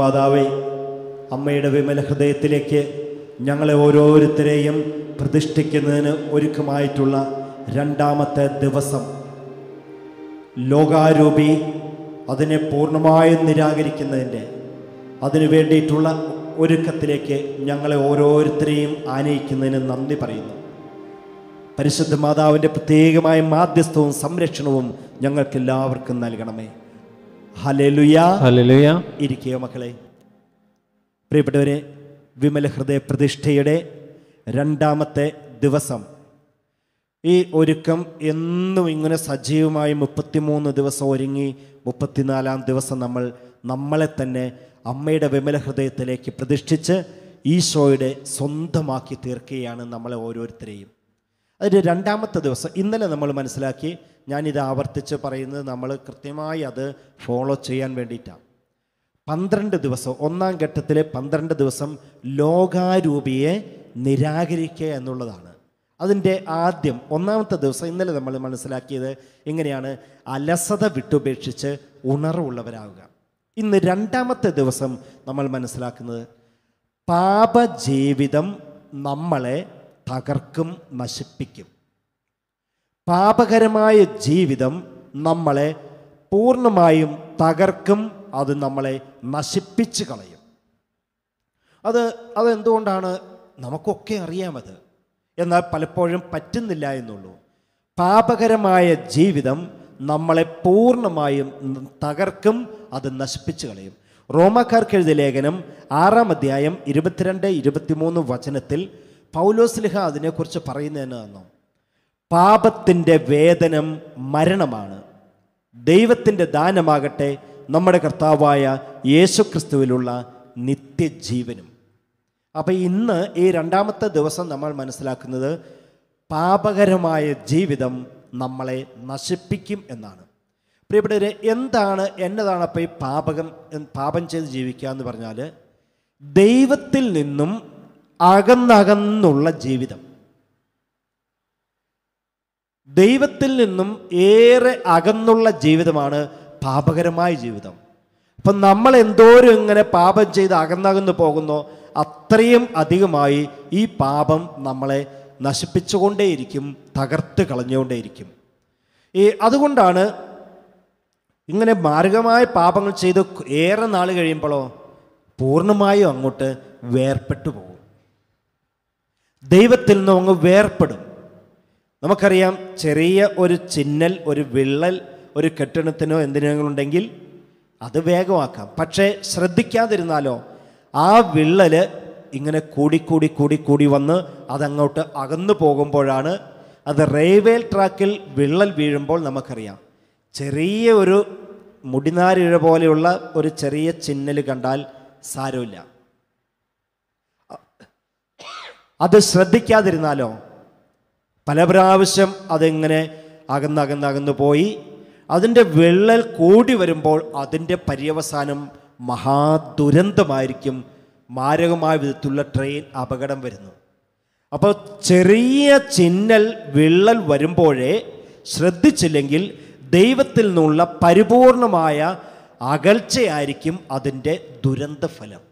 മാതാവേ അമ്മയുടെ വിമല ഹൃദയത്തിലേക്ക് ഞങ്ങളെ ഓരോരുത്തരെയും പ്രതിഷ്ഠിക്കുന്നതിന് ഒരുക്കമായിട്ടുള്ള രണ്ടാമത്തെ ദിവസം ലോകാരൂപി അതിനെ പൂർണ്ണമായും നിരാകരിക്കുന്നതിൻ്റെ അതിനു വേണ്ടിയിട്ടുള്ള ഒരുക്കത്തിലേക്ക് ഞങ്ങളെ ഓരോരുത്തരെയും ആനയിക്കുന്നതിന് നന്ദി പറയുന്നു പരിശുദ്ധ മാതാവിൻ്റെ പ്രത്യേകമായ മാധ്യസ്ഥവും സംരക്ഷണവും ഞങ്ങൾക്കെല്ലാവർക്കും നൽകണമേ ഇരിക്കുക മക്കളെ പ്രിയപ്പെട്ടവരെ വിമല ഹൃദയ പ്രതിഷ്ഠയുടെ രണ്ടാമത്തെ ദിവസം ഈ ഒരുക്കം എന്നും ഇങ്ങനെ സജീവമായി മുപ്പത്തിമൂന്ന് ദിവസം ഒരുങ്ങി മുപ്പത്തിനാലാം ദിവസം നമ്മൾ നമ്മളെ തന്നെ അമ്മയുടെ വിമല ഹൃദയത്തിലേക്ക് പ്രതിഷ്ഠിച്ച് ഈശോയുടെ സ്വന്തമാക്കി തീർക്കുകയാണ് നമ്മളെ ഓരോരുത്തരെയും അതിൻ്റെ രണ്ടാമത്തെ ദിവസം ഇന്നലെ നമ്മൾ മനസ്സിലാക്കി ഞാനിത് ആവർത്തിച്ച് പറയുന്നത് നമ്മൾ കൃത്യമായി അത് ഫോളോ ചെയ്യാൻ വേണ്ടിയിട്ടാണ് പന്ത്രണ്ട് ദിവസം ഒന്നാം ഘട്ടത്തിലെ പന്ത്രണ്ട് ദിവസം ലോകാരൂപിയെ നിരാകരിക്കുക എന്നുള്ളതാണ് അതിൻ്റെ ആദ്യം ഒന്നാമത്തെ ദിവസം ഇന്നലെ നമ്മൾ മനസ്സിലാക്കിയത് എങ്ങനെയാണ് അലസത വിട്ടുപേക്ഷിച്ച് ഉണർവുള്ളവരാകുക ഇന്ന് രണ്ടാമത്തെ ദിവസം നമ്മൾ മനസ്സിലാക്കുന്നത് പാപജീവിതം നമ്മളെ തകർക്കും നശിപ്പിക്കും പാപകരമായ ജീവിതം നമ്മളെ പൂർണ്ണമായും തകർക്കും അത് നമ്മളെ നശിപ്പിച്ച് കളയും അത് അതെന്തുകൊണ്ടാണ് നമുക്കൊക്കെ അറിയാമത് എന്നാൽ പലപ്പോഴും പറ്റുന്നില്ല എന്നുള്ളൂ പാപകരമായ ജീവിതം നമ്മളെ പൂർണ്ണമായും തകർക്കും അത് നശിപ്പിച്ച് കളയും റോമാക്കാർക്കെഴുതിയ ലേഖനം ആറാം അധ്യായം ഇരുപത്തിരണ്ട് ഇരുപത്തിമൂന്ന് വചനത്തിൽ പൗലോസ്ലിഹ അതിനെക്കുറിച്ച് പറയുന്നതെന്നു പാപത്തിൻ്റെ വേതനം മരണമാണ് ദൈവത്തിൻ്റെ ദാനമാകട്ടെ നമ്മുടെ കർത്താവായ യേശുക്രിസ്തുവിലുള്ള നിത്യജീവനും അപ്പോൾ ഇന്ന് ഈ രണ്ടാമത്തെ ദിവസം നമ്മൾ മനസ്സിലാക്കുന്നത് പാപകരമായ ജീവിതം നമ്മളെ നശിപ്പിക്കും എന്നാണ് പ്രിയപ്പെട്ടവരെ എന്താണ് എന്നതാണ് അപ്പോൾ ഈ പാപകം പാപം ചെയ്ത് ജീവിക്കുക എന്ന് പറഞ്ഞാൽ ദൈവത്തിൽ നിന്നും അകന്നകന്നുള്ള ജീവിതം ദൈവത്തിൽ നിന്നും ഏറെ അകന്നുള്ള ജീവിതമാണ് പാപകരമായ ജീവിതം അപ്പം നമ്മൾ എന്തോരം ഇങ്ങനെ പാപം ചെയ്ത് അകന്നകന്നു പോകുന്നോ അത്രയും അധികമായി ഈ പാപം നമ്മളെ നശിപ്പിച്ചുകൊണ്ടേയിരിക്കും തകർത്ത് കളഞ്ഞുകൊണ്ടേയിരിക്കും ഈ അതുകൊണ്ടാണ് ഇങ്ങനെ മാരകമായ പാപങ്ങൾ ചെയ്ത് ഏറെ നാൾ കഴിയുമ്പോഴോ പൂർണ്ണമായും അങ്ങോട്ട് വേർപ്പെട്ടു പോകും ദൈവത്തിൽ നിന്ന് അങ്ങ് വേർപ്പെടും നമുക്കറിയാം ചെറിയ ഒരു ചിന്നൽ ഒരു വിള്ളൽ ഒരു കെട്ടിടത്തിനോ എന്തിനെങ്കിലുണ്ടെങ്കിൽ അത് വേഗമാക്കാം പക്ഷേ ശ്രദ്ധിക്കാതിരുന്നാലോ ആ വിള്ളൽ ഇങ്ങനെ കൂടിക്കൂടി കൂടിക്കൂടി വന്ന് അതങ്ങോട്ട് അകന്നു പോകുമ്പോഴാണ് അത് റെയിൽവേ ട്രാക്കിൽ വിള്ളൽ വീഴുമ്പോൾ നമുക്കറിയാം ചെറിയ ഒരു മുടിനാരിഴ പോലെയുള്ള ഒരു ചെറിയ ചിന്നൽ കണ്ടാൽ സാരമില്ല അത് ശ്രദ്ധിക്കാതിരുന്നാലോ പല പ്രാവശ്യം അതെങ്ങനെ അകന്നകന്നകന്നു പോയി അതിൻ്റെ വിള്ളൽ കൂടി വരുമ്പോൾ അതിൻ്റെ പര്യവസാനം മഹാദുരന്തമായിരിക്കും മാരകമായ വിധത്തിലുള്ള ട്രെയിൻ അപകടം വരുന്നു അപ്പോൾ ചെറിയ ചിന്നൽ വിള്ളൽ വരുമ്പോഴേ ശ്രദ്ധിച്ചില്ലെങ്കിൽ ദൈവത്തിൽ നിന്നുള്ള പരിപൂർണമായ അകൽച്ചയായിരിക്കും അതിൻ്റെ ദുരന്തഫലം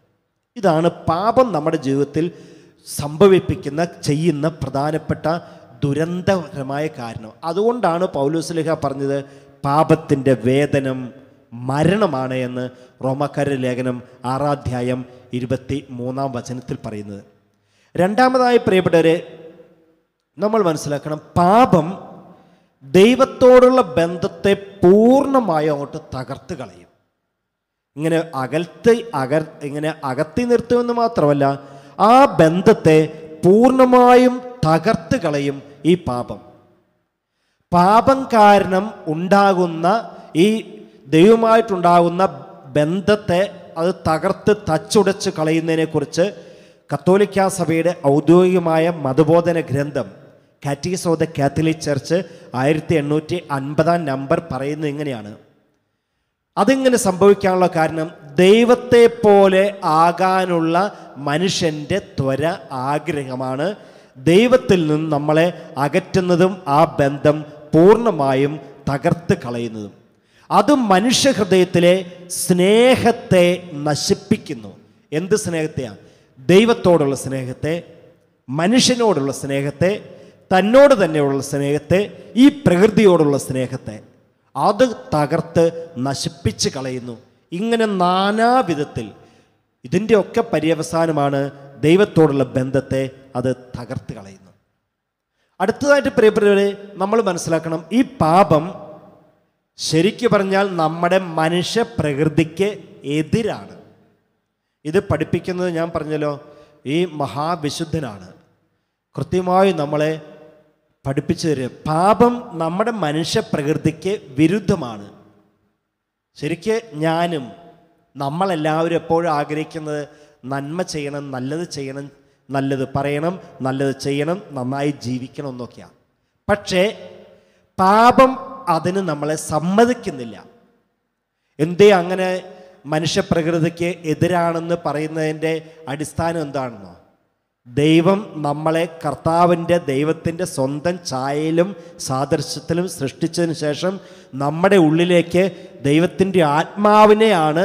ഇതാണ് പാപം നമ്മുടെ ജീവിതത്തിൽ സംഭവിപ്പിക്കുന്ന ചെയ്യുന്ന പ്രധാനപ്പെട്ട ദുരന്തകരമായ കാരണം അതുകൊണ്ടാണ് പൗലോസ്ലിഹ പറഞ്ഞത് പാപത്തിൻ്റെ വേതനം മരണമാണ് എന്ന് റോമക്കാര ലേഖനം ആറാധ്യായം ഇരുപത്തി മൂന്നാം വചനത്തിൽ പറയുന്നത് രണ്ടാമതായി പ്രിയപ്പെട്ടവരെ നമ്മൾ മനസ്സിലാക്കണം പാപം ദൈവത്തോടുള്ള ബന്ധത്തെ പൂർണ്ണമായി അങ്ങോട്ട് തകർത്ത് കളയും ഇങ്ങനെ അകൽത്ത് അകർ ഇങ്ങനെ അകത്തി നിർത്തുമെന്ന് മാത്രമല്ല ആ ബന്ധത്തെ പൂർണ്ണമായും തകർത്ത് കളയും ഈ പാപം പാപം കാരണം ഉണ്ടാകുന്ന ഈ ദൈവമായിട്ടുണ്ടാകുന്ന ബന്ധത്തെ അത് തകർത്ത് തച്ചുടച്ച് കളയുന്നതിനെക്കുറിച്ച് കത്തോലിക്ക സഭയുടെ ഔദ്യോഗികമായ മതബോധന ഗ്രന്ഥം catechism of the Catholic Church ആയിരത്തി എണ്ണൂറ്റി അൻപതാം നമ്പർ പറയുന്നത് ഇങ്ങനെയാണ് അതെങ്ങനെ സംഭവിക്കാനുള്ള കാരണം ദൈവത്തെ പോലെ ആകാനുള്ള മനുഷ്യൻ്റെ ത്വര ആഗ്രഹമാണ് ദൈവത്തിൽ നിന്ന് നമ്മളെ അകറ്റുന്നതും ആ ബന്ധം പൂർണ്ണമായും തകർത്ത് കളയുന്നതും അത് മനുഷ്യ ഹൃദയത്തിലെ സ്നേഹത്തെ നശിപ്പിക്കുന്നു എന്ത് സ്നേഹത്തെയാണ് ദൈവത്തോടുള്ള സ്നേഹത്തെ മനുഷ്യനോടുള്ള സ്നേഹത്തെ തന്നോട് തന്നെയുള്ള സ്നേഹത്തെ ഈ പ്രകൃതിയോടുള്ള സ്നേഹത്തെ അത് തകർത്ത് നശിപ്പിച്ച് കളയുന്നു ഇങ്ങനെ നാനാവിധത്തിൽ ഇതിൻ്റെയൊക്കെ പര്യവസാനമാണ് ദൈവത്തോടുള്ള ബന്ധത്തെ അത് തകർത്ത് കളയുന്നു അടുത്തതായിട്ട് പ്രിയപ്പെട്ടവരെ നമ്മൾ മനസ്സിലാക്കണം ഈ പാപം ശരിക്കു പറഞ്ഞാൽ നമ്മുടെ മനുഷ്യ പ്രകൃതിക്ക് എതിരാണ് ഇത് പഠിപ്പിക്കുന്നത് ഞാൻ പറഞ്ഞല്ലോ ഈ മഹാവിശുദ്ധനാണ് കൃത്യമായി നമ്മളെ പഠിപ്പിച്ചു തരിക പാപം നമ്മുടെ മനുഷ്യ പ്രകൃതിക്ക് വിരുദ്ധമാണ് ശരിക്ക് ഞാനും നമ്മളെല്ലാവരും എപ്പോഴും ആഗ്രഹിക്കുന്നത് നന്മ ചെയ്യണം നല്ലത് ചെയ്യണം നല്ലത് പറയണം നല്ലത് ചെയ്യണം നന്നായി ജീവിക്കണം എന്നൊക്കെയാണ് പക്ഷേ പാപം അതിന് നമ്മളെ സമ്മതിക്കുന്നില്ല എന്തേ അങ്ങനെ മനുഷ്യപ്രകൃതിക്ക് എതിരാണെന്ന് പറയുന്നതിൻ്റെ അടിസ്ഥാനം എന്താണെന്നോ ദൈവം നമ്മളെ കർത്താവിൻ്റെ ദൈവത്തിൻ്റെ സ്വന്തം ഛായയിലും സാദൃശ്യത്തിലും സൃഷ്ടിച്ചതിന് ശേഷം നമ്മുടെ ഉള്ളിലേക്ക് ദൈവത്തിൻ്റെ ആത്മാവിനെയാണ്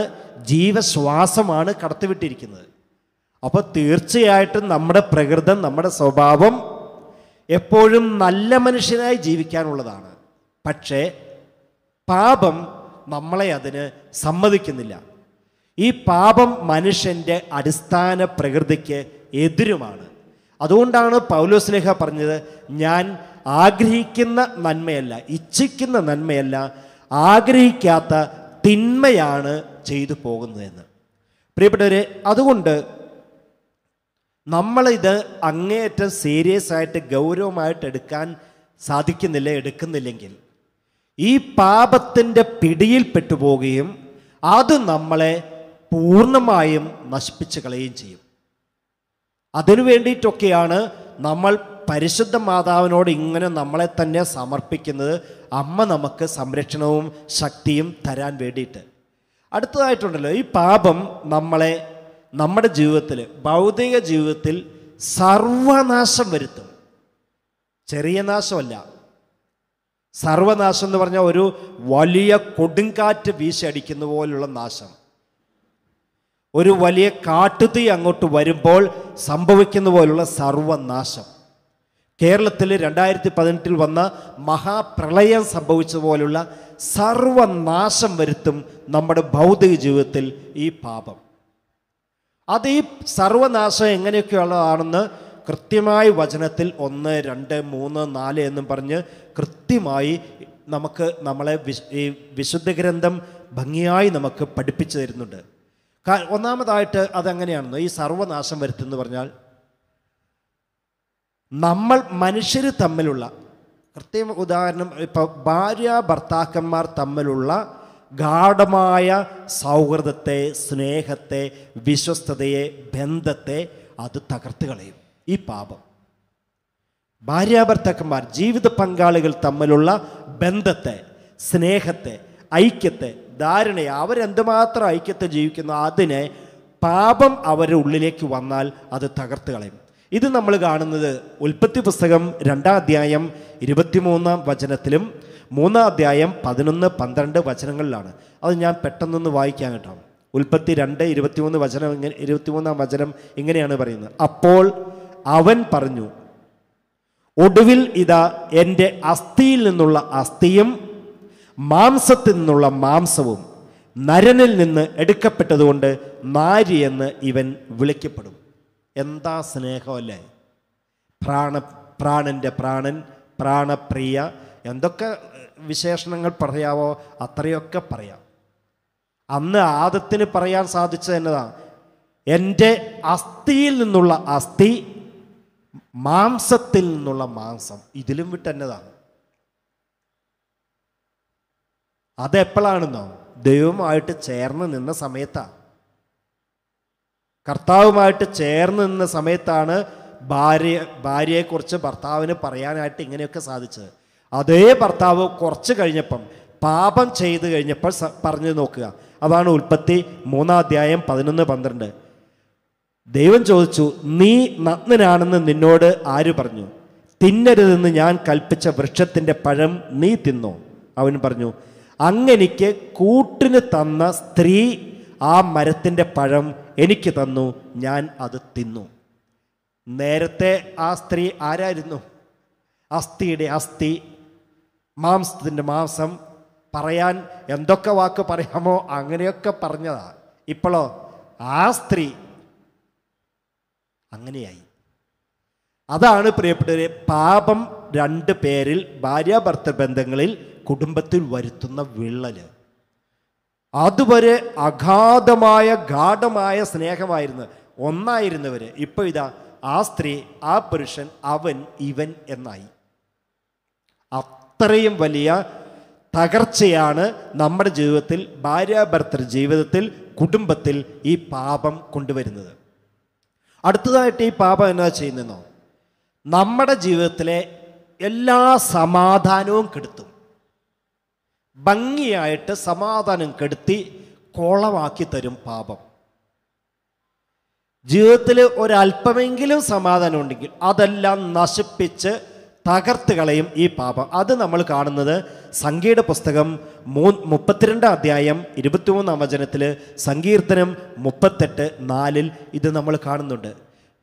ജീവശ്വാസമാണ് കടത്തിവിട്ടിരിക്കുന്നത് അപ്പോൾ തീർച്ചയായിട്ടും നമ്മുടെ പ്രകൃതം നമ്മുടെ സ്വഭാവം എപ്പോഴും നല്ല മനുഷ്യനായി ജീവിക്കാനുള്ളതാണ് പക്ഷേ പാപം നമ്മളെ അതിന് സമ്മതിക്കുന്നില്ല ഈ പാപം മനുഷ്യൻ്റെ അടിസ്ഥാന പ്രകൃതിക്ക് എതിരുമാണ് അതുകൊണ്ടാണ് പൗലോസ്നേഹ പറഞ്ഞത് ഞാൻ ആഗ്രഹിക്കുന്ന നന്മയല്ല ഇച്ഛിക്കുന്ന നന്മയല്ല ആഗ്രഹിക്കാത്ത തിന്മയാണ് ചെയ്തു പോകുന്നതെന്ന് പ്രിയപ്പെട്ടവരെ അതുകൊണ്ട് നമ്മളിത് അങ്ങേയറ്റം സീരിയസ് ആയിട്ട് ഗൗരവമായിട്ട് എടുക്കാൻ സാധിക്കുന്നില്ല എടുക്കുന്നില്ലെങ്കിൽ ഈ പാപത്തിൻ്റെ പിടിയിൽപ്പെട്ടു പോവുകയും അത് നമ്മളെ പൂർണ്ണമായും നശിപ്പിച്ച് കളയുകയും ചെയ്യും അതിനു വേണ്ടിയിട്ടൊക്കെയാണ് നമ്മൾ പരിശുദ്ധ മാതാവിനോട് ഇങ്ങനെ നമ്മളെ തന്നെ സമർപ്പിക്കുന്നത് അമ്മ നമുക്ക് സംരക്ഷണവും ശക്തിയും തരാൻ വേണ്ടിയിട്ട് അടുത്തതായിട്ടുണ്ടല്ലോ ഈ പാപം നമ്മളെ നമ്മുടെ ജീവിതത്തിൽ ഭൗതിക ജീവിതത്തിൽ സർവനാശം വരുത്തും ചെറിയ നാശമല്ല സർവനാശം എന്ന് പറഞ്ഞാൽ ഒരു വലിയ കൊടുങ്കാറ്റ് വീശടിക്കുന്ന പോലുള്ള നാശം ഒരു വലിയ കാട്ടുതീ അങ്ങോട്ട് വരുമ്പോൾ സംഭവിക്കുന്ന പോലുള്ള സർവനാശം കേരളത്തിൽ രണ്ടായിരത്തി പതിനെട്ടിൽ വന്ന മഹാപ്രളയം സംഭവിച്ച പോലുള്ള സർവനാശം വരുത്തും നമ്മുടെ ഭൗതിക ജീവിതത്തിൽ ഈ പാപം അത് ഈ സർവനാശം എങ്ങനെയൊക്കെയുള്ളതാണെന്ന് കൃത്യമായി വചനത്തിൽ ഒന്ന് രണ്ട് മൂന്ന് നാല് എന്നും പറഞ്ഞ് കൃത്യമായി നമുക്ക് നമ്മളെ ഈ വിശുദ്ധ ഗ്രന്ഥം ഭംഗിയായി നമുക്ക് പഠിപ്പിച്ചു തരുന്നുണ്ട് ഒന്നാമതായിട്ട് അതെങ്ങനെയാണെന്ന് ഈ സർവനാശം വരുത്തുന്നു പറഞ്ഞാൽ നമ്മൾ മനുഷ്യർ തമ്മിലുള്ള കൃത്യം ഉദാഹരണം ഇപ്പോൾ ഭാര്യ ഭർത്താക്കന്മാർ തമ്മിലുള്ള ഗാഠമായ സൗഹൃദത്തെ സ്നേഹത്തെ വിശ്വസ്തതയെ ബന്ധത്തെ അത് തകർത്ത് കളയും ഈ പാപം ഭാര്യ ഭർത്താക്കന്മാർ ജീവിത പങ്കാളികൾ തമ്മിലുള്ള ബന്ധത്തെ സ്നേഹത്തെ ഐക്യത്തെ ധാരണയെ അവരെന്തുമാത്രം ഐക്യത്തെ ജീവിക്കുന്നു അതിനെ പാപം അവരുടെ ഉള്ളിലേക്ക് വന്നാൽ അത് തകർത്ത് കളയും ഇത് നമ്മൾ കാണുന്നത് ഉൽപ്പത്തി പുസ്തകം രണ്ടാം അധ്യായം ഇരുപത്തിമൂന്നാം വചനത്തിലും മൂന്നാം അധ്യായം പതിനൊന്ന് പന്ത്രണ്ട് വചനങ്ങളിലാണ് അത് ഞാൻ പെട്ടെന്നൊന്ന് വായിക്കാൻ കേട്ടോ ഉൽപ്പത്തി രണ്ട് ഇരുപത്തിമൂന്ന് വചനം ഇങ്ങനെ ഇരുപത്തിമൂന്നാം വചനം ഇങ്ങനെയാണ് പറയുന്നത് അപ്പോൾ അവൻ പറഞ്ഞു ഒടുവിൽ ഇതാ എൻ്റെ അസ്ഥിയിൽ നിന്നുള്ള അസ്ഥിയും മാംസത്തിൽ നിന്നുള്ള മാംസവും നരനിൽ നിന്ന് എടുക്കപ്പെട്ടതുകൊണ്ട് നാരി എന്ന് ഇവൻ വിളിക്കപ്പെടും എന്താ സ്നേഹമല്ലേ പ്രാണ പ്രാണൻ്റെ പ്രാണൻ പ്രാണപ്രിയ എന്തൊക്കെ വിശേഷണങ്ങൾ പറയാവോ അത്രയൊക്കെ പറയാം അന്ന് ആദത്തിന് പറയാൻ സാധിച്ചത് എന്നതാണ് എൻ്റെ അസ്ഥിയിൽ നിന്നുള്ള അസ്ഥി മാംസത്തിൽ നിന്നുള്ള മാംസം ഇതിലും വിട്ടെന്നതാണ് അതെപ്പോഴാണെന്നോ ദൈവമായിട്ട് ചേർന്ന് നിന്ന സമയത്താണ് കർത്താവുമായിട്ട് ചേർന്ന് നിന്ന സമയത്താണ് ഭാര്യ ഭാര്യയെക്കുറിച്ച് ഭർത്താവിന് പറയാനായിട്ട് ഇങ്ങനെയൊക്കെ സാധിച്ചത് അതേ ഭർത്താവ് കുറച്ച് കഴിഞ്ഞപ്പം പാപം ചെയ്തു കഴിഞ്ഞപ്പോൾ പറഞ്ഞു നോക്കുക അതാണ് ഉൽപ്പത്തി മൂന്നാം അധ്യായം പതിനൊന്ന് പന്ത്രണ്ട് ദൈവം ചോദിച്ചു നീ നഗ്നനാണെന്ന് നിന്നോട് ആര് പറഞ്ഞു തിന്നരുതെന്ന് ഞാൻ കൽപ്പിച്ച വൃക്ഷത്തിൻ്റെ പഴം നീ തിന്നോ അവൻ പറഞ്ഞു അങ്ങനിക്ക് കൂട്ടിന് തന്ന സ്ത്രീ ആ മരത്തിൻ്റെ പഴം എനിക്ക് തന്നു ഞാൻ അത് തിന്നു നേരത്തെ ആ സ്ത്രീ ആരായിരുന്നു അസ്ഥിയുടെ അസ്ഥി മാംസത്തിൻ്റെ മാംസം പറയാൻ എന്തൊക്കെ വാക്ക് പറയാമോ അങ്ങനെയൊക്കെ പറഞ്ഞതാ ഇപ്പോഴോ ആ സ്ത്രീ അങ്ങനെയായി അതാണ് പ്രിയപ്പെട്ടവരെ പാപം രണ്ട് പേരിൽ ഭാര്യാഭർത്ത ബന്ധങ്ങളിൽ കുടുംബത്തിൽ വരുത്തുന്ന വിള്ളൽ അതുവരെ അഗാധമായ ഗാഢമായ സ്നേഹമായിരുന്നു ഒന്നായിരുന്നവർ ഇപ്പോൾ ഇതാ ആ സ്ത്രീ ആ പുരുഷൻ അവൻ ഇവൻ എന്നായി അത്രയും വലിയ തകർച്ചയാണ് നമ്മുടെ ജീവിതത്തിൽ ഭാര്യാഭർത്തൃ ജീവിതത്തിൽ കുടുംബത്തിൽ ഈ പാപം കൊണ്ടുവരുന്നത് അടുത്തതായിട്ട് ഈ പാപം എന്നാ ചെയ്യുന്നോ നമ്മുടെ ജീവിതത്തിലെ എല്ലാ സമാധാനവും കെടുത്തും ഭംഗിയായിട്ട് സമാധാനം കെടുത്തി കോളമാക്കി തരും പാപം ജീവിതത്തിൽ ഒരല്പമെങ്കിലും സമാധാനം ഉണ്ടെങ്കിൽ അതെല്ലാം നശിപ്പിച്ച് തകർത്ത് കളയും ഈ പാപം അത് നമ്മൾ കാണുന്നത് സംഗീത പുസ്തകം മൂ മുപ്പത്തിരണ്ടാം അധ്യായം ഇരുപത്തിമൂന്നാം വചനത്തിൽ സങ്കീർത്തനം മുപ്പത്തെട്ട് നാലിൽ ഇത് നമ്മൾ കാണുന്നുണ്ട്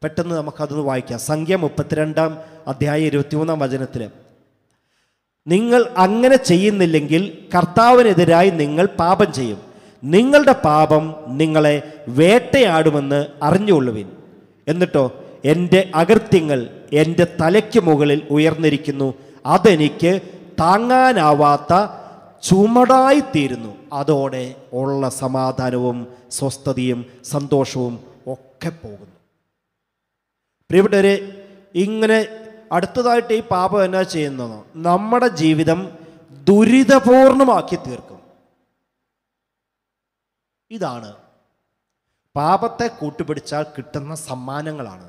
പെട്ടെന്ന് നമുക്കതൊന്ന് വായിക്കാം സംഖ്യ മുപ്പത്തിരണ്ടാം അധ്യായം ഇരുപത്തിമൂന്നാം വചനത്തിൽ നിങ്ങൾ അങ്ങനെ ചെയ്യുന്നില്ലെങ്കിൽ കർത്താവിനെതിരായി നിങ്ങൾ പാപം ചെയ്യും നിങ്ങളുടെ പാപം നിങ്ങളെ വേട്ടയാടുമെന്ന് അറിഞ്ഞുകൊള്ളുവിൻ എന്നിട്ടോ എൻ്റെ അകൃത്യങ്ങൾ എൻ്റെ തലയ്ക്ക് മുകളിൽ ഉയർന്നിരിക്കുന്നു അതെനിക്ക് താങ്ങാനാവാത്ത ചുമടായി തീരുന്നു അതോടെ ഉള്ള സമാധാനവും സ്വസ്ഥതയും സന്തോഷവും ഒക്കെ പോകുന്നു പ്രിയപ്പെട്ടവരെ ഇങ്ങനെ അടുത്തതായിട്ട് ഈ പാപം എന്നാ ചെയ്യുന്നത് നമ്മുടെ ജീവിതം ദുരിതപൂർണമാക്കി തീർക്കും ഇതാണ് പാപത്തെ കൂട്ടുപിടിച്ചാൽ കിട്ടുന്ന സമ്മാനങ്ങളാണ്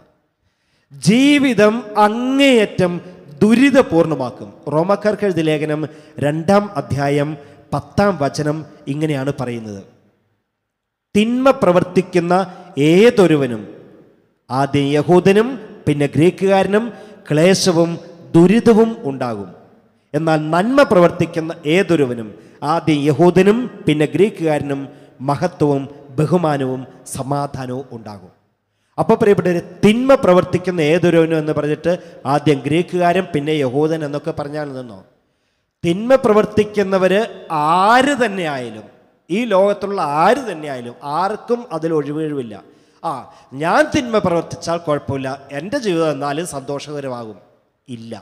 ജീവിതം അങ്ങേയറ്റം ദുരിതപൂർണമാക്കും റോമക്കാർക്ക് എഴുതി ലേഖനം രണ്ടാം അധ്യായം പത്താം വചനം ഇങ്ങനെയാണ് പറയുന്നത് തിന്മ പ്രവർത്തിക്കുന്ന ഏതൊരുവനും ആദ്യം യഹൂദനും പിന്നെ ഗ്രീക്കുകാരനും ക്ലേശവും ദുരിതവും ഉണ്ടാകും എന്നാൽ നന്മ പ്രവർത്തിക്കുന്ന ഏതൊരുവനും ആദ്യം യഹൂദനും പിന്നെ ഗ്രീക്കുകാരനും മഹത്വവും ബഹുമാനവും സമാധാനവും ഉണ്ടാകും അപ്പോൾ പ്രിയപ്പെട്ടവർ തിന്മ പ്രവർത്തിക്കുന്ന ഏതൊരുവനും എന്ന് പറഞ്ഞിട്ട് ആദ്യം ഗ്രീക്കുകാരൻ പിന്നെ യഹൂദൻ എന്നൊക്കെ പറഞ്ഞാൽ നിന്നോ തിന്മ പ്രവർത്തിക്കുന്നവർ ആര് തന്നെ ആയാലും ഈ ലോകത്തുള്ള ആര് തന്നെ ആയാലും ആർക്കും അതിൽ ഒഴിവഴിവില്ല ആ ഞാൻ തിന്മ പ്രവർത്തിച്ചാൽ കുഴപ്പമില്ല എൻ്റെ ജീവിതം എന്നാലും സന്തോഷകരമാകും ഇല്ല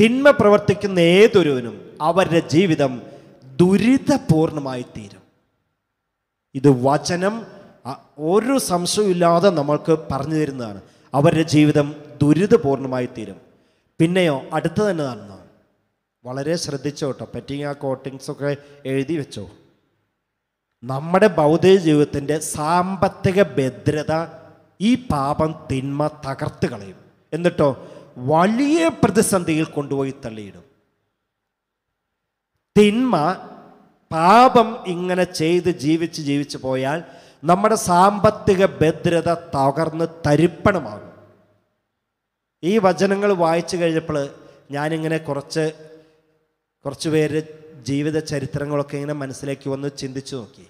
തിന്മ പ്രവർത്തിക്കുന്ന ഏതൊരുവനും അവരുടെ ജീവിതം ദുരിതപൂർണമായി തീരും ഇത് വചനം ഒരു സംശയമില്ലാതെ നമ്മൾക്ക് പറഞ്ഞു തരുന്നതാണ് അവരുടെ ജീവിതം ദുരിതപൂർണമായി തീരും പിന്നെയോ അടുത്ത് തന്നെ നടന്നു വളരെ ശ്രദ്ധിച്ചോട്ടോ പെറ്റിങ് ആ കോട്ടിങ്സൊക്കെ എഴുതി വെച്ചോ നമ്മുടെ ഭൗതിക ജീവിതത്തിൻ്റെ സാമ്പത്തിക ഭദ്രത ഈ പാപം തിന്മ തകർത്ത് കളയും എന്നിട്ടോ വലിയ പ്രതിസന്ധിയിൽ കൊണ്ടുപോയി തള്ളിയിടും തിന്മ പാപം ഇങ്ങനെ ചെയ്ത് ജീവിച്ച് ജീവിച്ചു പോയാൽ നമ്മുടെ സാമ്പത്തിക ഭദ്രത തകർന്ന് തരിപ്പണമാകും ഈ വചനങ്ങൾ വായിച്ചു കഴിഞ്ഞപ്പോൾ ഞാനിങ്ങനെ കുറച്ച് കുറച്ച് പേര് ജീവിത ചരിത്രങ്ങളൊക്കെ ഇങ്ങനെ മനസ്സിലേക്ക് വന്ന് ചിന്തിച്ചു നോക്കി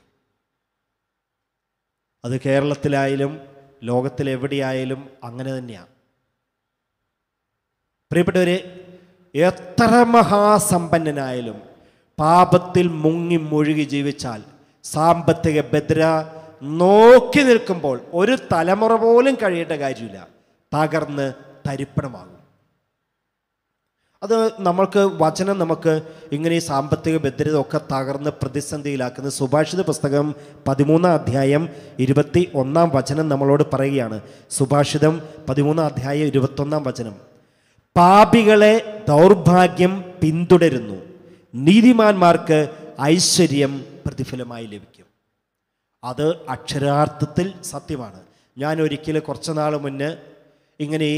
അത് കേരളത്തിലായാലും ലോകത്തിലെവിടെയായാലും അങ്ങനെ തന്നെയാണ് പ്രിയപ്പെട്ടവരെ എത്ര മഹാസമ്പന്നനായാലും പാപത്തിൽ മുങ്ങി മുഴുകി ജീവിച്ചാൽ സാമ്പത്തിക ഭദ്ര നോക്കി നിൽക്കുമ്പോൾ ഒരു തലമുറ പോലും കഴിയേണ്ട കാര്യമില്ല തകർന്ന് തരിപ്പണമാകും അത് നമ്മൾക്ക് വചനം നമുക്ക് ഇങ്ങനെ സാമ്പത്തിക ഭദ്രത ഒക്കെ തകർന്ന് പ്രതിസന്ധിയിലാക്കുന്ന സുഭാഷിത പുസ്തകം പതിമൂന്നാം അധ്യായം ഇരുപത്തി ഒന്നാം വചനം നമ്മളോട് പറയുകയാണ് സുഭാഷിതം പതിമൂന്നാം അധ്യായം ഇരുപത്തൊന്നാം വചനം പാപികളെ ദൗർഭാഗ്യം പിന്തുടരുന്നു നീതിമാന്മാർക്ക് ഐശ്വര്യം പ്രതിഫലമായി ലഭിക്കും അത് അക്ഷരാർത്ഥത്തിൽ സത്യമാണ് ഞാൻ ഒരിക്കൽ കുറച്ച് നാൾ മുന്നേ ഇങ്ങനെ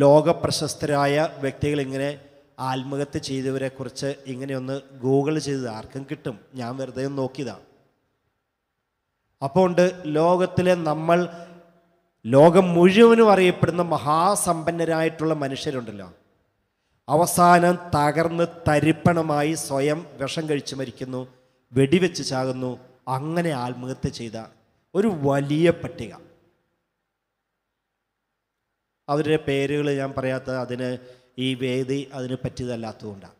ലോകപ്രശസ്തരായ വ്യക്തികൾ ഇങ്ങനെ ആത്മഹത്യ ചെയ്തവരെ കുറിച്ച് ഇങ്ങനെയൊന്ന് ഗൂഗിൾ ചെയ്തത് ആർക്കും കിട്ടും ഞാൻ വെറുതെ ഒന്ന് നോക്കിയതാണ് അപ്പോൾ ഉണ്ട് ലോകത്തിലെ നമ്മൾ ലോകം മുഴുവനും അറിയപ്പെടുന്ന മഹാസമ്പന്നരായിട്ടുള്ള മനുഷ്യരുണ്ടല്ലോ അവസാനം തകർന്ന് തരിപ്പണമായി സ്വയം വിഷം കഴിച്ച് മരിക്കുന്നു വെടിവെച്ച് ചാകുന്നു അങ്ങനെ ആത്മഹത്യ ചെയ്ത ഒരു വലിയ പട്ടിക അവരുടെ പേരുകൾ ഞാൻ പറയാത്ത അതിന് ഈ വേദി അതിന് പറ്റിയതല്ലാത്തതുകൊണ്ടാണ്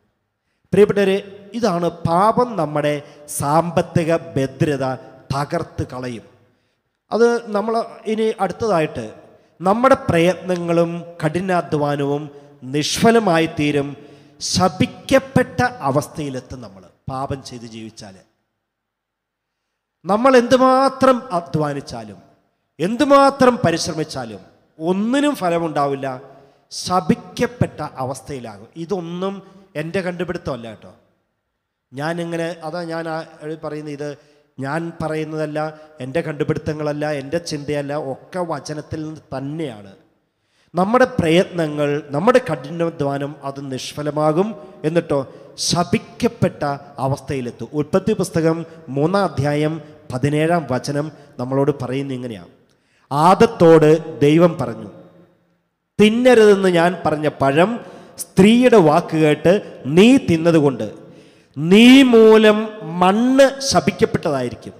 പ്രിയപ്പെട്ടവരെ ഇതാണ് പാപം നമ്മുടെ സാമ്പത്തിക ഭദ്രത തകർത്ത് കളയും അത് നമ്മൾ ഇനി അടുത്തതായിട്ട് നമ്മുടെ പ്രയത്നങ്ങളും കഠിനാധ്വാനവും നിഷ്ഫലമായി തീരും ശപിക്കപ്പെട്ട അവസ്ഥയിലെത്തും നമ്മൾ പാപം ചെയ്ത് ജീവിച്ചാൽ നമ്മൾ എന്തുമാത്രം അധ്വാനിച്ചാലും എന്തുമാത്രം പരിശ്രമിച്ചാലും ഒന്നിനും ഫലമുണ്ടാവില്ല ശപിക്കപ്പെട്ട അവസ്ഥയിലാകും ഇതൊന്നും എൻ്റെ കണ്ടുപിടുത്തമല്ല കേട്ടോ ഇങ്ങനെ അതാ ഞാൻ പറയുന്നത് ഇത് ഞാൻ പറയുന്നതല്ല എൻ്റെ കണ്ടുപിടുത്തങ്ങളല്ല എൻ്റെ ചിന്തയല്ല ഒക്കെ വചനത്തിൽ നിന്ന് തന്നെയാണ് നമ്മുടെ പ്രയത്നങ്ങൾ നമ്മുടെ കഠിനാധ്വാനം അത് നിഷ്ഫലമാകും എന്നിട്ടോ ശപിക്കപ്പെട്ട അവസ്ഥയിലെത്തും ഉൽപ്പത്തി പുസ്തകം മൂന്നാം അധ്യായം പതിനേഴാം വചനം നമ്മളോട് പറയുന്നത് ഇങ്ങനെയാണ് ആദത്തോട് ദൈവം പറഞ്ഞു തിന്നരുതെന്ന് ഞാൻ പറഞ്ഞ പഴം സ്ത്രീയുടെ വാക്ക് കേട്ട് നീ തിന്നതുകൊണ്ട് നീ മൂലം മണ്ണ് ശപിക്കപ്പെട്ടതായിരിക്കും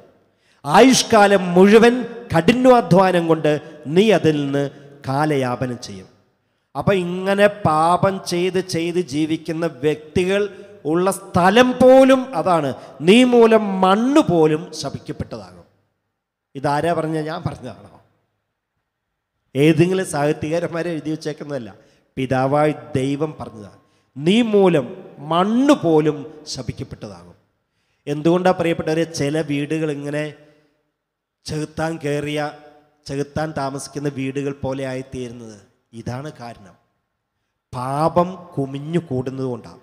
ആയുഷ്കാലം മുഴുവൻ കഠിനാധ്വാനം കൊണ്ട് നീ അതിൽ നിന്ന് കാലയാപനം ചെയ്യും അപ്പം ഇങ്ങനെ പാപം ചെയ്ത് ചെയ്ത് ജീവിക്കുന്ന വ്യക്തികൾ ഉള്ള സ്ഥലം പോലും അതാണ് നീ മൂലം മണ്ണ് പോലും ശപിക്കപ്പെട്ടതാകും ഇതാരാ പറഞ്ഞ ഞാൻ പറഞ്ഞതാണോ ഏതെങ്കിലും സാഹിത്യകാരന്മാരെ എഴുതി വെച്ചേക്കുന്നതല്ല പിതാവായി ദൈവം പറഞ്ഞതാണ് നീ മൂലം മണ്ണ് പോലും ശപിക്കപ്പെട്ടതാകും എന്തുകൊണ്ടാണ് പ്രിയപ്പെട്ടവരെ ചില വീടുകൾ ഇങ്ങനെ ചെകുത്താൻ കയറിയ ചെകുത്താൻ താമസിക്കുന്ന വീടുകൾ പോലെ ആയിത്തീരുന്നത് ഇതാണ് കാരണം പാപം കുമിഞ്ഞു കൂടുന്നതുകൊണ്ടാണ്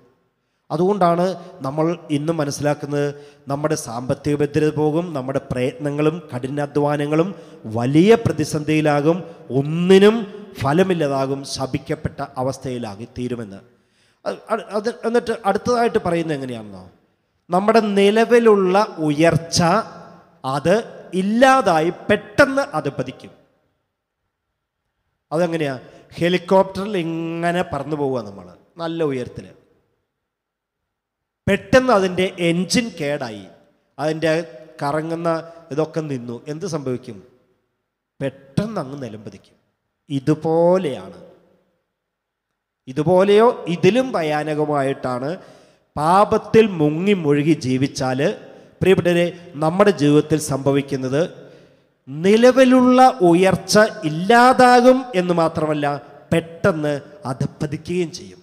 അതുകൊണ്ടാണ് നമ്മൾ ഇന്നും മനസ്സിലാക്കുന്നത് നമ്മുടെ സാമ്പത്തിക ഭദ്രത പോകും നമ്മുടെ പ്രയത്നങ്ങളും കഠിനാധ്വാനങ്ങളും വലിയ പ്രതിസന്ധിയിലാകും ഒന്നിനും ഫലമില്ലാതാകും ശപിക്കപ്പെട്ട അവസ്ഥയിലാകി തീരുമെന്ന് അത് എന്നിട്ട് അടുത്തതായിട്ട് പറയുന്നത് എങ്ങനെയാണെന്നോ നമ്മുടെ നിലവിലുള്ള ഉയർച്ച അത് ഇല്ലാതായി പെട്ടെന്ന് അത് പതിക്കും അതെങ്ങനെയാണ് ഹെലികോപ്റ്ററിൽ ഇങ്ങനെ പറന്നു പോവുക നമ്മൾ നല്ല ഉയരത്തിൽ പെട്ടെന്ന് അതിൻ്റെ എൻജിൻ കേടായി അതിൻ്റെ കറങ്ങുന്ന ഇതൊക്കെ നിന്നു എന്ത് സംഭവിക്കും പെട്ടെന്ന് അങ്ങ് നിലമ്പതിക്കും ഇതുപോലെയാണ് ഇതുപോലെയോ ഇതിലും ഭയാനകമായിട്ടാണ് പാപത്തിൽ മുങ്ങി മുഴുകി ജീവിച്ചാൽ പ്രിയപ്പെട്ടവരെ നമ്മുടെ ജീവിതത്തിൽ സംഭവിക്കുന്നത് നിലവിലുള്ള ഉയർച്ച ഇല്ലാതാകും എന്ന് മാത്രമല്ല പെട്ടെന്ന് അധപ്പതിക്കുകയും ചെയ്യും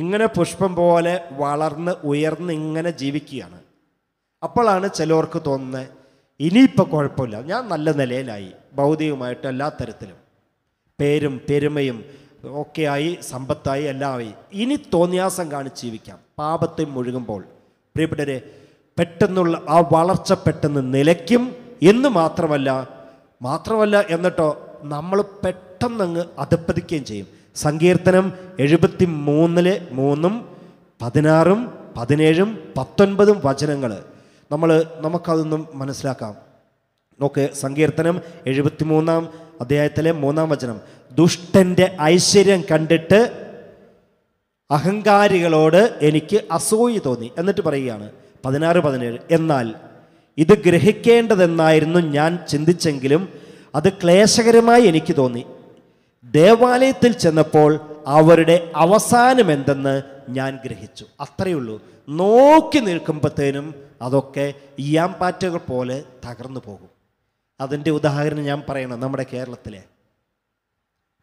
ഇങ്ങനെ പുഷ്പം പോലെ വളർന്ന് ഉയർന്ന് ഇങ്ങനെ ജീവിക്കുകയാണ് അപ്പോഴാണ് ചിലർക്ക് തോന്നുന്നത് ഇനിയിപ്പോൾ കുഴപ്പമില്ല ഞാൻ നല്ല നിലയിലായി ഭൗതികമായിട്ട് എല്ലാ തരത്തിലും പേരും പെരുമയും ഒക്കെയായി സമ്പത്തായി എല്ലാമായി ഇനി തോന്നിയാസം കാണിച്ച് ജീവിക്കാം പാപത്തെ മുഴുകുമ്പോൾ പ്രിയപ്പെട്ടവരെ പെട്ടെന്നുള്ള ആ വളർച്ച പെട്ടെന്ന് നിലയ്ക്കും എന്ന് മാത്രമല്ല മാത്രമല്ല എന്നിട്ടോ നമ്മൾ പെട്ടെന്നങ്ങ് അധപ്പതിക്കുകയും ചെയ്യും സങ്കീർത്തനം എഴുപത്തി മൂന്നില് മൂന്നും പതിനാറും പതിനേഴും പത്തൊൻപതും വചനങ്ങൾ നമ്മൾ നമുക്കതൊന്നും മനസ്സിലാക്കാം നോക്ക് സങ്കീർത്തനം മൂന്നാം അദ്ധ്യായത്തിലെ മൂന്നാം വചനം ദുഷ്ടൻ്റെ ഐശ്വര്യം കണ്ടിട്ട് അഹങ്കാരികളോട് എനിക്ക് അസൂയി തോന്നി എന്നിട്ട് പറയുകയാണ് പതിനാറ് പതിനേഴ് എന്നാൽ ഇത് ഗ്രഹിക്കേണ്ടതെന്നായിരുന്നു ഞാൻ ചിന്തിച്ചെങ്കിലും അത് ക്ലേശകരമായി എനിക്ക് തോന്നി ദേവാലയത്തിൽ ചെന്നപ്പോൾ അവരുടെ അവസാനം എന്തെന്ന് ഞാൻ ഗ്രഹിച്ചു അത്രയേ ഉള്ളൂ നോക്കി നിൽക്കുമ്പോഴത്തേനും അതൊക്കെ ഈയാമ്പാറ്റകൾ പോലെ തകർന്നു പോകും അതിൻ്റെ ഉദാഹരണം ഞാൻ പറയണം നമ്മുടെ കേരളത്തിലെ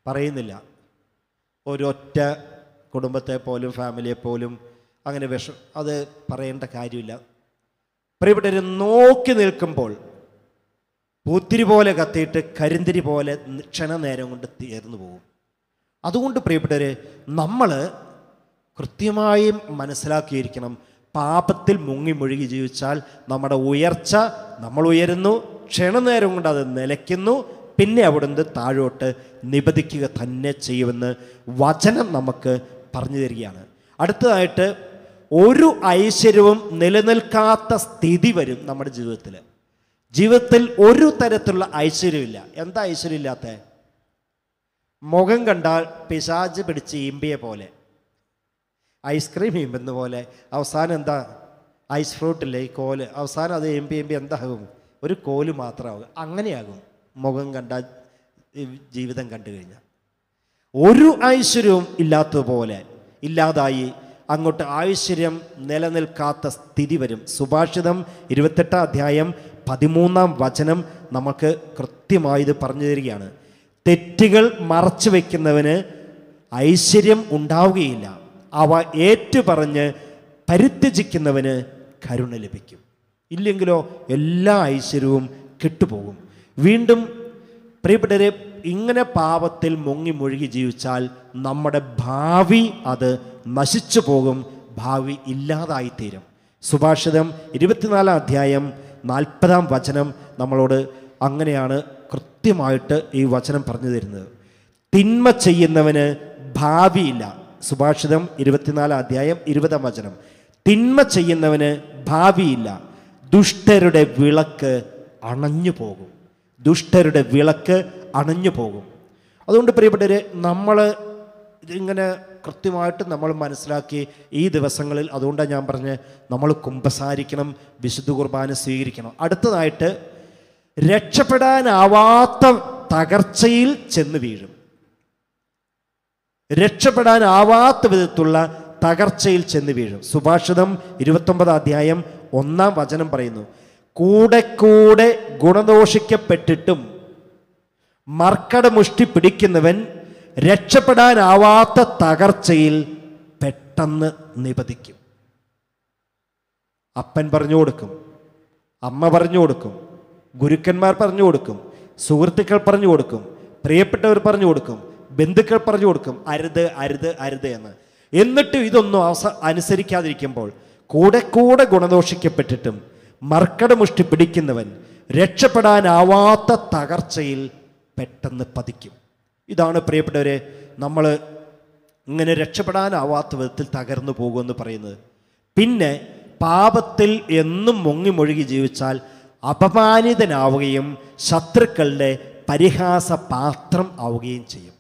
പറയുന്നില്ല ഒരൊറ്റ കുടുംബത്തെ പോലും ഫാമിലിയെ പോലും അങ്ങനെ വിഷം അത് പറയേണ്ട കാര്യമില്ല പ്രിയപ്പെട്ടവർ നോക്കി നിൽക്കുമ്പോൾ പൂത്തിരി പോലെ കത്തിയിട്ട് കരിന്തിരി പോലെ ക്ഷണനേരം കൊണ്ട് തീർന്നു പോകും അതുകൊണ്ട് പ്രിയപ്പെട്ടവർ നമ്മൾ കൃത്യമായി മനസ്സിലാക്കിയിരിക്കണം പാപത്തിൽ മുങ്ങി മുഴുകി ജീവിച്ചാൽ നമ്മുടെ ഉയർച്ച നമ്മൾ ഉയരുന്നു ക്ഷണനേരം കൊണ്ട് അത് നിലയ്ക്കുന്നു പിന്നെ അവിടുന്ന് താഴോട്ട് നിബദിക്കുക തന്നെ ചെയ്യുമെന്ന് വചനം നമുക്ക് പറഞ്ഞു തരികയാണ് അടുത്തതായിട്ട് ഒരു ഐശ്വര്യവും നിലനിൽക്കാത്ത സ്ഥിതി വരും നമ്മുടെ ജീവിതത്തിൽ ജീവിതത്തിൽ ഒരു തരത്തിലുള്ള ഐശ്വര്യമില്ല എന്താ ഐശ്വര്യമില്ലാത്ത മുഖം കണ്ടാൽ പിശാജ് പിടിച്ച് ഈമ്പിയെ പോലെ ഐസ്ക്രീം ഈമ്പുന്ന പോലെ അവസാനം എന്താ ഐസ് ഫ്രൂട്ടില്ലേ ഈ കോല് അവസാനം അത് എം പി എന്താകും ഒരു കോല് മാത്രമാകും അങ്ങനെയാകും മുഖം കണ്ട ജീവിതം കണ്ടു കഴിഞ്ഞാൽ ഒരു ഐശ്വര്യവും ഇല്ലാത്തതുപോലെ ഇല്ലാതായി അങ്ങോട്ട് ഐശ്വര്യം നിലനിൽക്കാത്ത സ്ഥിതി വരും സുഭാഷിതം ഇരുപത്തെട്ടാം അധ്യായം പതിമൂന്നാം വചനം നമുക്ക് കൃത്യമായി ഇത് പറഞ്ഞു തരികയാണ് തെറ്റുകൾ മറച്ചു വയ്ക്കുന്നവന് ഐശ്വര്യം ഉണ്ടാവുകയില്ല അവ ഏറ്റുപറഞ്ഞ് പരിത്യജിക്കുന്നവന് കരുണ ലഭിക്കും ഇല്ലെങ്കിലോ എല്ലാ ഐശ്വര്യവും കെട്ടുപോകും വീണ്ടും പ്രിയപ്പെട്ടവരെ ഇങ്ങനെ പാപത്തിൽ മുങ്ങി മുഴുകി ജീവിച്ചാൽ നമ്മുടെ ഭാവി അത് നശിച്ചു പോകും ഭാവി ഇല്ലാതായിത്തീരും സുഭാഷിതം ഇരുപത്തിനാലാം അധ്യായം നാൽപ്പതാം വചനം നമ്മളോട് അങ്ങനെയാണ് കൃത്യമായിട്ട് ഈ വചനം പറഞ്ഞു തരുന്നത് തിന്മ ചെയ്യുന്നവന് ഭാവിയില്ല സുഭാഷിതം ഇരുപത്തിനാല് അധ്യായം ഇരുപതാം വചനം തിന്മ ചെയ്യുന്നവന് ഭാവിയില്ല ദുഷ്ടരുടെ വിളക്ക് അണഞ്ഞു പോകും ദുഷ്ടരുടെ വിളക്ക് അണഞ്ഞു പോകും അതുകൊണ്ട് പ്രിയപ്പെട്ടവർ നമ്മൾ ഇങ്ങനെ കൃത്യമായിട്ട് നമ്മൾ മനസ്സിലാക്കി ഈ ദിവസങ്ങളിൽ അതുകൊണ്ടാണ് ഞാൻ പറഞ്ഞ് നമ്മൾ കുമ്പസാരിക്കണം വിശുദ്ധ കുർബാന സ്വീകരിക്കണം അടുത്തതായിട്ട് രക്ഷപ്പെടാനാവാത്ത തകർച്ചയിൽ ചെന്ന് വീഴും രക്ഷപ്പെടാനാവാത്ത വിധത്തിലുള്ള തകർച്ചയിൽ ചെന്ന് വീഴും സുഭാഷിതം ഇരുപത്തൊമ്പത് അധ്യായം ഒന്നാം വചനം പറയുന്നു കൂടെ കൂടെ ഗുണദോഷിക്കപ്പെട്ടിട്ടും മുഷ്ടി പിടിക്കുന്നവൻ രക്ഷപ്പെടാനാവാത്ത തകർച്ചയിൽ പെട്ടെന്ന് നിപതിക്കും അപ്പൻ പറഞ്ഞു കൊടുക്കും അമ്മ പറഞ്ഞു കൊടുക്കും ഗുരുക്കന്മാർ പറഞ്ഞു കൊടുക്കും സുഹൃത്തുക്കൾ പറഞ്ഞു കൊടുക്കും പ്രിയപ്പെട്ടവർ പറഞ്ഞു കൊടുക്കും ബന്ധുക്കൾ പറഞ്ഞു കൊടുക്കും അരുത് അരുത് അരുത് എന്ന് എന്നിട്ടും ഇതൊന്നും അവസ അനുസരിക്കാതിരിക്കുമ്പോൾ കൂടെ കൂടെ ഗുണദോഷിക്കപ്പെട്ടിട്ടും മർക്കടമുഷ്ടി പിടിക്കുന്നവൻ രക്ഷപ്പെടാനാവാത്ത തകർച്ചയിൽ പെട്ടെന്ന് പതിക്കും ഇതാണ് പ്രിയപ്പെട്ടവരെ നമ്മൾ ഇങ്ങനെ രക്ഷപ്പെടാനാവാത്ത വിധത്തിൽ തകർന്നു പോകുമെന്ന് പറയുന്നത് പിന്നെ പാപത്തിൽ എന്നും മുങ്ങി മുഴുകി ജീവിച്ചാൽ അപമാനിതനാവുകയും ശത്രുക്കളുടെ പരിഹാസ പാത്രം ആവുകയും ചെയ്യും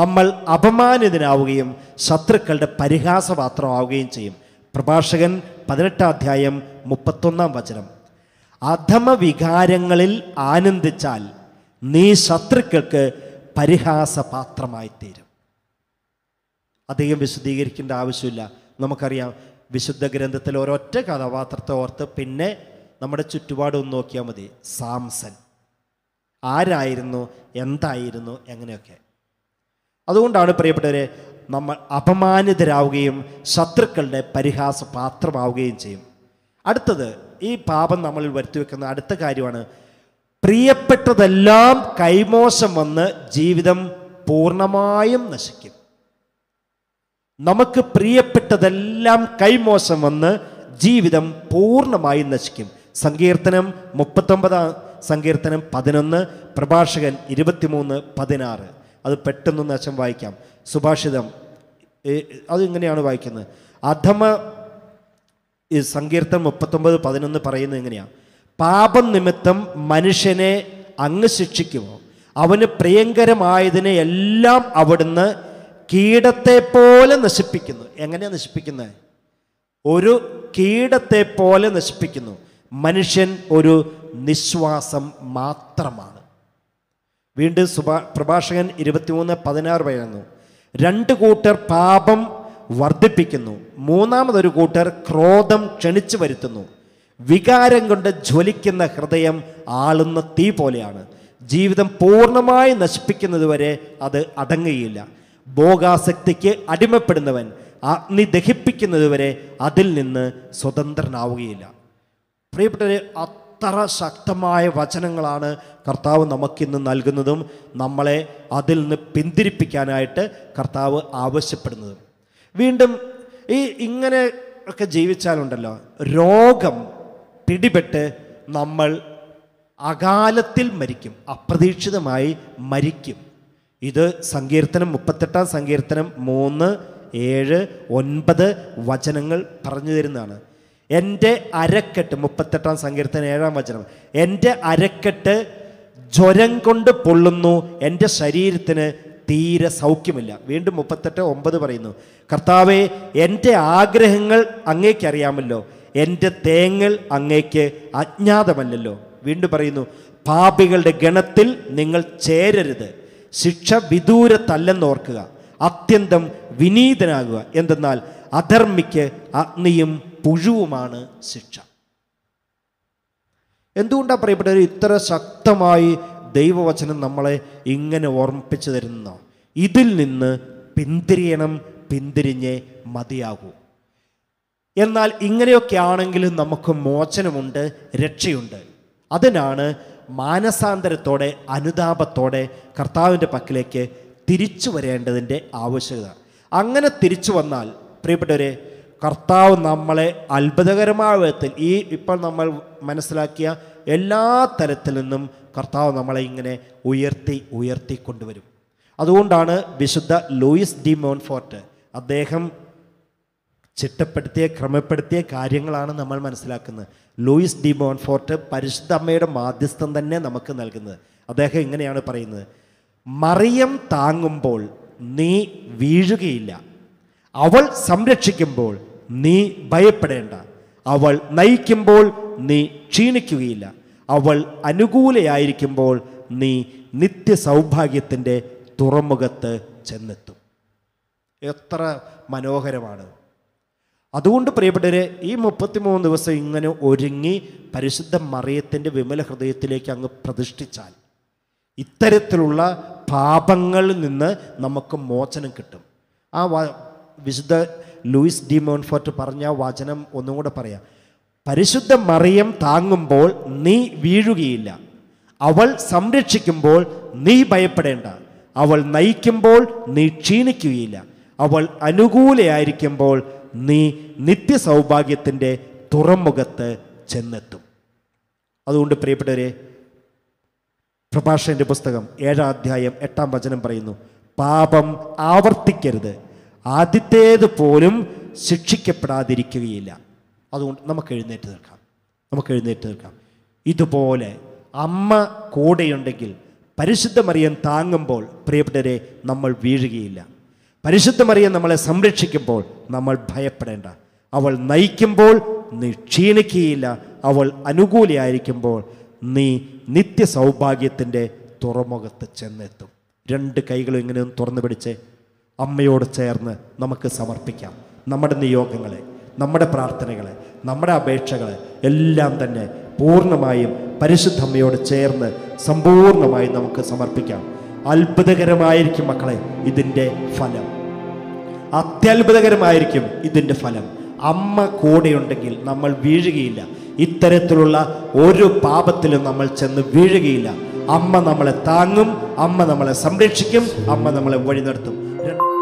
നമ്മൾ അപമാനിതനാവുകയും ശത്രുക്കളുടെ പരിഹാസപാത്രമാവുകയും ചെയ്യും പ്രഭാഷകൻ പതിനെട്ടാം അധ്യായം മുപ്പത്തൊന്നാം വചനം അധമവികാരങ്ങളിൽ ആനന്ദിച്ചാൽ നീ ശത്രുക്കൾക്ക് പരിഹാസപാത്രമായിത്തീരും അധികം വിശദീകരിക്കേണ്ട ആവശ്യമില്ല നമുക്കറിയാം വിശുദ്ധ ഗ്രന്ഥത്തിൽ ഒരൊറ്റ കഥാപാത്രത്തെ ഓർത്ത് പിന്നെ നമ്മുടെ ചുറ്റുപാടൊന്ന് നോക്കിയാൽ മതി സാംസൺ ആരായിരുന്നു എന്തായിരുന്നു എങ്ങനെയൊക്കെ അതുകൊണ്ടാണ് പ്രിയപ്പെട്ടവരെ നമ്മൾ അപമാനിതരാവുകയും ശത്രുക്കളുടെ പരിഹാസപാത്രമാവുകയും ചെയ്യും അടുത്തത് ഈ പാപം നമ്മളിൽ വരുത്തി വെക്കുന്ന അടുത്ത കാര്യമാണ് പ്രിയപ്പെട്ടതെല്ലാം കൈമോശം വന്ന് ജീവിതം പൂർണ്ണമായും നശിക്കും നമുക്ക് പ്രിയപ്പെട്ടതെല്ലാം കൈമോശം വന്ന് ജീവിതം പൂർണ്ണമായും നശിക്കും സങ്കീർത്തനം മുപ്പത്തൊമ്പതാം സങ്കീർത്തനം പതിനൊന്ന് പ്രഭാഷകൻ ഇരുപത്തിമൂന്ന് പതിനാറ് അത് പെട്ടെന്ന് നശം വായിക്കാം സുഭാഷിതം അത് വായിക്കുന്നത് അധമ സങ്കീർത്തനം മുപ്പത്തൊമ്പത് പതിനൊന്ന് പറയുന്നത് എങ്ങനെയാണ് പാപം നിമിത്തം മനുഷ്യനെ അങ്ങ് ശിക്ഷിക്കുമോ അവന് പ്രിയങ്കരമായതിനെ എല്ലാം അവിടുന്ന് കീടത്തെ പോലെ നശിപ്പിക്കുന്നു എങ്ങനെയാണ് നശിപ്പിക്കുന്നത് ഒരു കീടത്തെ പോലെ നശിപ്പിക്കുന്നു മനുഷ്യൻ ഒരു നിശ്വാസം മാത്രമാണ് വീണ്ടും സുഭാ പ്രഭാഷകൻ ഇരുപത്തിമൂന്ന് പതിനാറ് പറയുന്നു രണ്ട് കൂട്ടർ പാപം വർദ്ധിപ്പിക്കുന്നു മൂന്നാമതൊരു കൂട്ടർ ക്രോധം ക്ഷണിച്ചു വരുത്തുന്നു വികാരം കൊണ്ട് ജ്വലിക്കുന്ന ഹൃദയം ആളുന്ന തീ പോലെയാണ് ജീവിതം പൂർണ്ണമായി നശിപ്പിക്കുന്നതുവരെ അത് അടങ്ങുകയില്ല ഭോഗാസക്തിക്ക് അടിമപ്പെടുന്നവൻ അഗ്നി ദഹിപ്പിക്കുന്നതുവരെ അതിൽ നിന്ന് സ്വതന്ത്രനാവുകയില്ല പ്രിയപ്പെട്ടവരെ അത്ര ശക്തമായ വചനങ്ങളാണ് കർത്താവ് നമുക്കിന്ന് നൽകുന്നതും നമ്മളെ അതിൽ നിന്ന് പിന്തിരിപ്പിക്കാനായിട്ട് കർത്താവ് ആവശ്യപ്പെടുന്നതും വീണ്ടും ഈ ഇങ്ങനെ ഒക്കെ ജീവിച്ചാലുണ്ടല്ലോ രോഗം പിടിപെട്ട് നമ്മൾ അകാലത്തിൽ മരിക്കും അപ്രതീക്ഷിതമായി മരിക്കും ഇത് സങ്കീർത്തനം മുപ്പത്തെട്ടാം സങ്കീർത്തനം മൂന്ന് ഏഴ് ഒൻപത് വചനങ്ങൾ പറഞ്ഞു തരുന്നതാണ് എൻ്റെ അരക്കെട്ട് മുപ്പത്തെട്ടാം സങ്കീർത്തനം ഏഴാം വചനം എൻ്റെ അരക്കെട്ട് ജ്വരം കൊണ്ട് പൊള്ളുന്നു എൻ്റെ ശരീരത്തിന് തീരെ സൗഖ്യമില്ല വീണ്ടും മുപ്പത്തെട്ട് ഒമ്പത് പറയുന്നു കർത്താവെ എൻ്റെ ആഗ്രഹങ്ങൾ അങ്ങേക്കറിയാമല്ലോ അറിയാമല്ലോ എൻ്റെ തേങ്ങൽ അങ്ങേക്ക് അജ്ഞാതമല്ലല്ലോ വീണ്ടും പറയുന്നു പാപികളുടെ ഗണത്തിൽ നിങ്ങൾ ചേരരുത് ശിക്ഷ വിദൂരത്തല്ലെന്നോർക്കുക അത്യന്തം വിനീതനാകുക എന്തെന്നാൽ അധർമ്മിക്ക് അഗ്നിയും പുഴുവുമാണ് ശിക്ഷ എന്തുകൊണ്ടാണ് പ്രിയപ്പെട്ടവർ ഇത്ര ശക്തമായി ദൈവവചനം നമ്മളെ ഇങ്ങനെ ഓർമ്മിപ്പിച്ചു തരുന്ന ഇതിൽ നിന്ന് പിന്തിരിയണം പിന്തിരിഞ്ഞേ മതിയാകൂ എന്നാൽ ഇങ്ങനെയൊക്കെ ആണെങ്കിലും നമുക്ക് മോചനമുണ്ട് രക്ഷയുണ്ട് അതിനാണ് മാനസാന്തരത്തോടെ അനുതാപത്തോടെ കർത്താവിൻ്റെ പക്കിലേക്ക് തിരിച്ചു വരേണ്ടതിൻ്റെ ആവശ്യകത അങ്ങനെ തിരിച്ചു വന്നാൽ പ്രിയപ്പെട്ടവരെ കർത്താവ് നമ്മളെ അത്ഭുതകരമായ വിധത്തിൽ ഈ ഇപ്പോൾ നമ്മൾ മനസ്സിലാക്കിയ എല്ലാ തരത്തിൽ നിന്നും കർത്താവ് നമ്മളെ ഇങ്ങനെ ഉയർത്തി ഉയർത്തി കൊണ്ടുവരും അതുകൊണ്ടാണ് വിശുദ്ധ ലൂയിസ് ഡി മോൺഫോർട്ട് അദ്ദേഹം ചിട്ടപ്പെടുത്തിയ ക്രമപ്പെടുത്തിയ കാര്യങ്ങളാണ് നമ്മൾ മനസ്സിലാക്കുന്നത് ലൂയിസ് ഡി മോൺഫോർട്ട് പരിശുദ്ധ അമ്മയുടെ മാധ്യസ്ഥം തന്നെ നമുക്ക് നൽകുന്നത് അദ്ദേഹം ഇങ്ങനെയാണ് പറയുന്നത് മറിയം താങ്ങുമ്പോൾ നീ വീഴുകയില്ല അവൾ സംരക്ഷിക്കുമ്പോൾ നീ ഭയപ്പെടേണ്ട അവൾ നയിക്കുമ്പോൾ നീ ക്ഷീണിക്കുകയില്ല അവൾ അനുകൂലയായിരിക്കുമ്പോൾ നീ നിത്യസൗഭാഗ്യത്തിൻ്റെ തുറമുഖത്ത് ചെന്നെത്തും എത്ര മനോഹരമാണ് അതുകൊണ്ട് പ്രിയപ്പെട്ടവരെ ഈ മുപ്പത്തിമൂന്ന് ദിവസം ഇങ്ങനെ ഒരുങ്ങി പരിശുദ്ധ മറിയത്തിൻ്റെ വിമല ഹൃദയത്തിലേക്ക് അങ്ങ് പ്രതിഷ്ഠിച്ചാൽ ഇത്തരത്തിലുള്ള പാപങ്ങളിൽ നിന്ന് നമുക്ക് മോചനം കിട്ടും ആ വിശുദ്ധ ലൂയിസ് ഡി മോൺഫോർട്ട് പറഞ്ഞ വചനം ഒന്നും കൂടെ പറയാം പരിശുദ്ധ മറിയം താങ്ങുമ്പോൾ നീ വീഴുകയില്ല അവൾ സംരക്ഷിക്കുമ്പോൾ നീ ഭയപ്പെടേണ്ട അവൾ നയിക്കുമ്പോൾ നീ ക്ഷീണിക്കുകയില്ല അവൾ അനുകൂലയായിരിക്കുമ്പോൾ നീ നിത്യസൗഭാഗ്യത്തിൻ്റെ തുറമുഖത്ത് ചെന്നെത്തും അതുകൊണ്ട് പ്രിയപ്പെട്ടവരെ പ്രഭാഷകൻ്റെ പുസ്തകം ഏഴാം അധ്യായം എട്ടാം വചനം പറയുന്നു പാപം ആവർത്തിക്കരുത് ആദ്യത്തേത് പോലും ശിക്ഷിക്കപ്പെടാതിരിക്കുകയില്ല അതുകൊണ്ട് നമുക്ക് എഴുന്നേറ്റ് നിൽക്കാം നമുക്ക് എഴുന്നേറ്റ് നിൽക്കാം ഇതുപോലെ അമ്മ കൂടെയുണ്ടെങ്കിൽ പരിശുദ്ധമറിയാൻ താങ്ങുമ്പോൾ പ്രിയപ്പെട്ടവരെ നമ്മൾ വീഴുകയില്ല പരിശുദ്ധമറിയ നമ്മളെ സംരക്ഷിക്കുമ്പോൾ നമ്മൾ ഭയപ്പെടേണ്ട അവൾ നയിക്കുമ്പോൾ നീ ക്ഷീണിക്കുകയില്ല അവൾ അനുകൂലിയായിരിക്കുമ്പോൾ നീ നിത്യ സൗഭാഗ്യത്തിൻ്റെ തുറമുഖത്ത് ചെന്നെത്തും രണ്ട് കൈകളും ഇങ്ങനെയും തുറന്നു പിടിച്ച് അമ്മയോട് ചേർന്ന് നമുക്ക് സമർപ്പിക്കാം നമ്മുടെ നിയോഗങ്ങളെ നമ്മുടെ പ്രാർത്ഥനകളെ നമ്മുടെ അപേക്ഷകളെ എല്ലാം തന്നെ പൂർണ്ണമായും പരിശുദ്ധ അമ്മയോട് ചേർന്ന് സമ്പൂർണ്ണമായും നമുക്ക് സമർപ്പിക്കാം അത്ഭുതകരമായിരിക്കും മക്കളെ ഇതിൻ്റെ ഫലം അത്യത്ഭുതകരമായിരിക്കും ഇതിൻ്റെ ഫലം അമ്മ കൂടെയുണ്ടെങ്കിൽ നമ്മൾ വീഴുകയില്ല ഇത്തരത്തിലുള്ള ഒരു പാപത്തിലും നമ്മൾ ചെന്ന് വീഴുകയില്ല അമ്മ നമ്മളെ താങ്ങും അമ്മ നമ്മളെ സംരക്ഷിക്കും അമ്മ നമ്മളെ വഴി നടത്തും